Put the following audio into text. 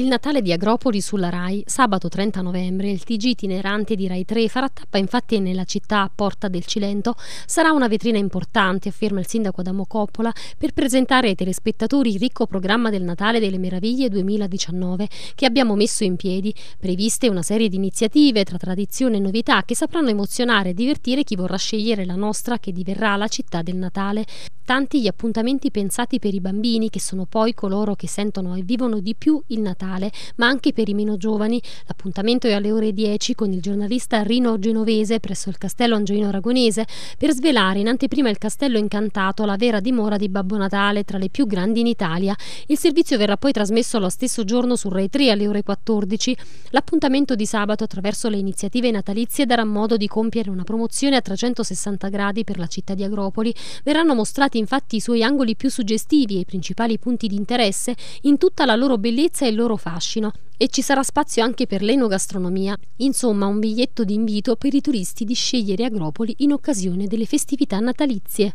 Il Natale di Agropoli sulla RAI, sabato 30 novembre, il TG itinerante di RAI 3 farà tappa infatti nella città a Porta del Cilento. Sarà una vetrina importante, afferma il sindaco Adamo Coppola, per presentare ai telespettatori il ricco programma del Natale delle Meraviglie 2019 che abbiamo messo in piedi, previste una serie di iniziative tra tradizione e novità che sapranno emozionare e divertire chi vorrà scegliere la nostra che diverrà la città del Natale tanti gli appuntamenti pensati per i bambini, che sono poi coloro che sentono e vivono di più il Natale, ma anche per i meno giovani. L'appuntamento è alle ore 10 con il giornalista Rino Genovese presso il castello Angioino Aragonese per svelare in anteprima il castello incantato, la vera dimora di Babbo Natale tra le più grandi in Italia. Il servizio verrà poi trasmesso lo stesso giorno su Rai 3 alle ore 14. L'appuntamento di sabato attraverso le iniziative natalizie darà modo di compiere una promozione a 360 gradi per la città di Agropoli. Verranno mostrati Presenti infatti i suoi angoli più suggestivi e i principali punti di interesse in tutta la loro bellezza e il loro fascino, e ci sarà spazio anche per l'enogastronomia. Insomma, un biglietto d'invito per i turisti di scegliere Agropoli in occasione delle festività natalizie.